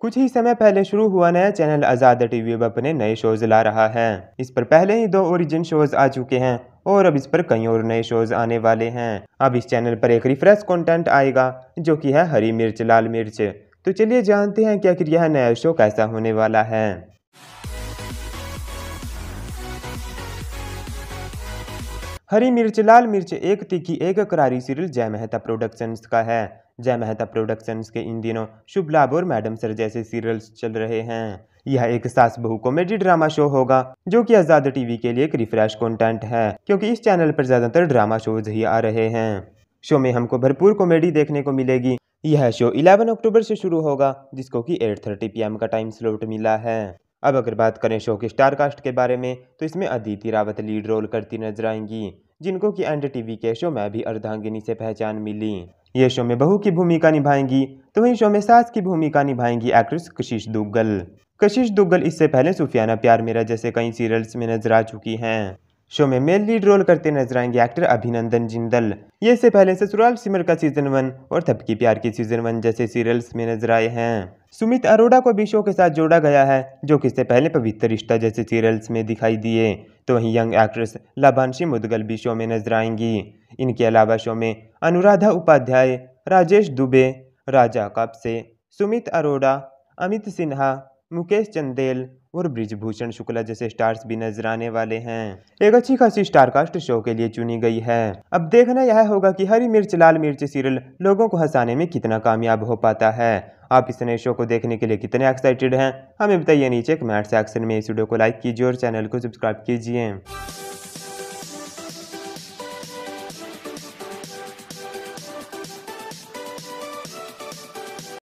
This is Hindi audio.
कुछ ही समय पहले शुरू हुआ नया चैनल आज़ाद टीवी अब अपने नए शोज ला रहा है इस पर पहले ही दो ओरिजिन शोज आ चुके हैं और अब इस पर कई और नए शोज आने वाले हैं अब इस चैनल पर एक रिफ्रेश कंटेंट आएगा जो कि है हरी मिर्च लाल मिर्च तो चलिए जानते हैं कि आखिर यह नया शो कैसा होने वाला है हरी मिर्च लाल मिर्च एक तिखी एक करारी सीरियल जय मेहता प्रोडक्शंस का है जय मेहता प्रोडक्शंस के इन दिनों शुभ लाभ और मैडम सर जैसे सीरियल्स चल रहे हैं यह एक सास बहू कॉमेडी ड्रामा शो होगा जो कि आजाद टीवी के लिए एक रिफ्रेश कंटेंट है क्योंकि इस चैनल पर ज्यादातर ड्रामा शोज ही आ रहे हैं शो में हमको भरपूर कॉमेडी देखने को मिलेगी यह शो 11 अक्टूबर से शुरू होगा जिसको कि 8:30 पी का टाइम स्लोट मिला है अब अगर बात करें शो के स्टार कास्ट के बारे में तो इसमें अदिति रावत लीड रोल करती नजर आएंगी जिनको कि एंड टीवी के शो में भी अर्धांगिनी से पहचान मिली ये शो में बहू की भूमिका निभाएंगी तो वहीं शो में सास की भूमिका निभाएंगी एक्ट्रेस कशिश दुग्गल कशिश दुग्गल इससे पहले सुफियाना प्यार मेरा जैसे कई सीरियल्स में नजर आ चुकी हैं शो में मेल लीड रोल करते नजर आएंगे एक्टर अभिनंदन जिंदल ये इससे पहले ससुराल सिमर का सीजन वन और थपकी प्यार की सीजन वन जैसे सीरियल्स में नजर आए हैं सुमित अरोड़ा को भी शो के साथ जोड़ा गया है जो कि इससे पहले पवित्र रिश्ता जैसे सीरियल्स में दिखाई दिए तो वहीं यंग एक्ट्रेस लाभांशी मुदगल भी शो में नजर आएंगी इनके अलावा शो में अनुराधा उपाध्याय राजेश दुबे राजा कापसे सुमित अरोड़ा अमित सिन्हा मुकेश चंदेल और ब्रिजभूषण शुक्ला जैसे स्टार्स भी नजर आने वाले हैं एक अच्छी खासी स्टार कास्ट शो के लिए चुनी गई है अब देखना यह होगा कि हरी मिर्च लाल मिर्च सीरियल लोगों को हंसाने में कितना कामयाब हो पाता है आप इस नए शो को देखने के लिए कितने एक्साइटेड हैं हमें बताइए नीचे कमेंट सेक्शन में इस वीडियो को लाइक कीजिए और चैनल को सब्सक्राइब कीजिए